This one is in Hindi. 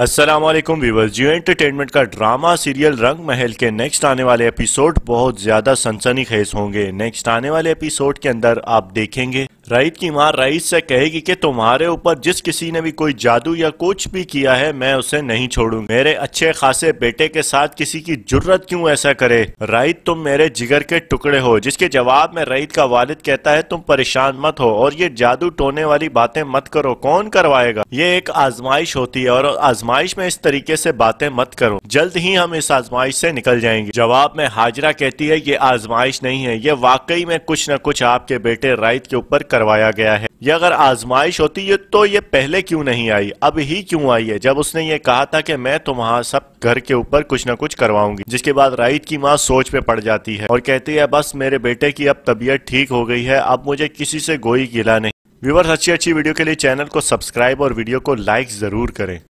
असलम वीवर्स जियो एंटरटेनमेंट का ड्रामा सीरियल रंग महल के नेक्स्ट आने वाले एपिसोड बहुत ज़्यादा सनसनी खेज होंगे नेक्स्ट आने वाले एपिसोड के अंदर आप देखेंगे रईत की माँ रईस से कहेगी कि तुम्हारे ऊपर जिस किसी ने भी कोई जादू या कुछ भी किया है मैं उसे नहीं छोड़ू मेरे अच्छे खासे बेटे के साथ किसी की जरूरत क्यों ऐसा करे रईत तुम मेरे जिगर के टुकड़े हो जिसके जवाब में रईत का वालिद कहता है तुम परेशान मत हो और ये जादू टोने वाली बातें मत करो कौन करवाएगा ये एक आजमाइश होती है और आजमाइश में इस तरीके से बातें मत करो जल्द ही हम इस आजमाइश से निकल जाएंगे जवाब में हाजरा कहती है ये आजमाइश नहीं है ये वाकई में कुछ न कुछ आपके बेटे रईत के ऊपर करवाया गया है ये अगर आजमाइश होती है तो ये पहले क्यों नहीं आई अब ही क्यों आई है जब उसने ये कहा था कि मैं तो वहाँ सब घर के ऊपर कुछ ना कुछ करवाऊंगी जिसके बाद राइट की माँ सोच में पड़ जाती है और कहती है बस मेरे बेटे की अब तबीयत ठीक हो गई है अब मुझे किसी से गोई गिला नहीं व्यूवर्स अच्छी अच्छी वीडियो के लिए चैनल को सब्सक्राइब और वीडियो को लाइक जरूर करें